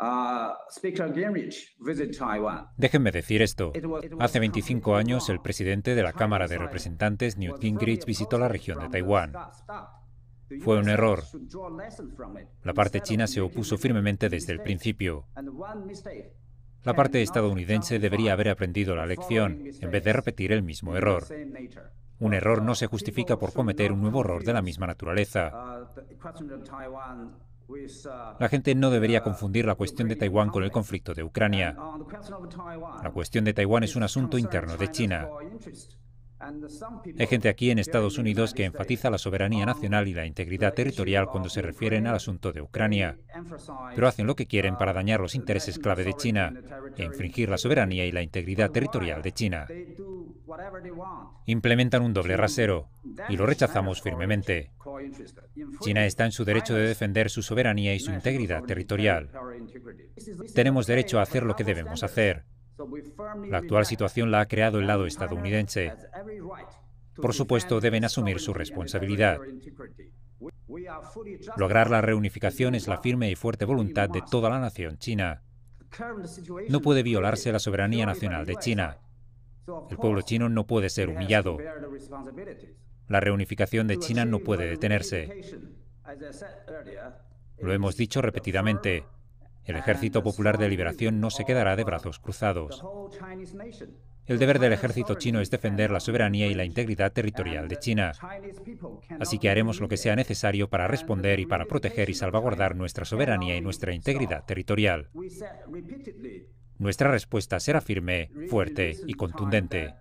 Uh, Déjenme decir esto. Hace 25 años, el presidente de la Cámara de Representantes, Newt Gingrich, visitó la región de Taiwán. Fue un error. La parte china se opuso firmemente desde el principio. La parte estadounidense debería haber aprendido la lección en vez de repetir el mismo error. Un error no se justifica por cometer un nuevo error de la misma naturaleza. Uh, la gente no debería confundir la cuestión de Taiwán con el conflicto de Ucrania. La cuestión de Taiwán es un asunto interno de China. Hay gente aquí en Estados Unidos que enfatiza la soberanía nacional y la integridad territorial cuando se refieren al asunto de Ucrania, pero hacen lo que quieren para dañar los intereses clave de China e infringir la soberanía y la integridad territorial de China. Implementan un doble rasero y lo rechazamos firmemente. China está en su derecho de defender su soberanía y su integridad territorial. Tenemos derecho a hacer lo que debemos hacer la actual situación la ha creado el lado estadounidense. Por supuesto, deben asumir su responsabilidad. Lograr la reunificación es la firme y fuerte voluntad de toda la nación china. No puede violarse la soberanía nacional de China. El pueblo chino no puede ser humillado. La reunificación de China no puede detenerse. Lo hemos dicho repetidamente. El Ejército Popular de Liberación no se quedará de brazos cruzados. El deber del ejército chino es defender la soberanía y la integridad territorial de China. Así que haremos lo que sea necesario para responder y para proteger y salvaguardar nuestra soberanía y nuestra integridad territorial. Nuestra respuesta será firme, fuerte y contundente.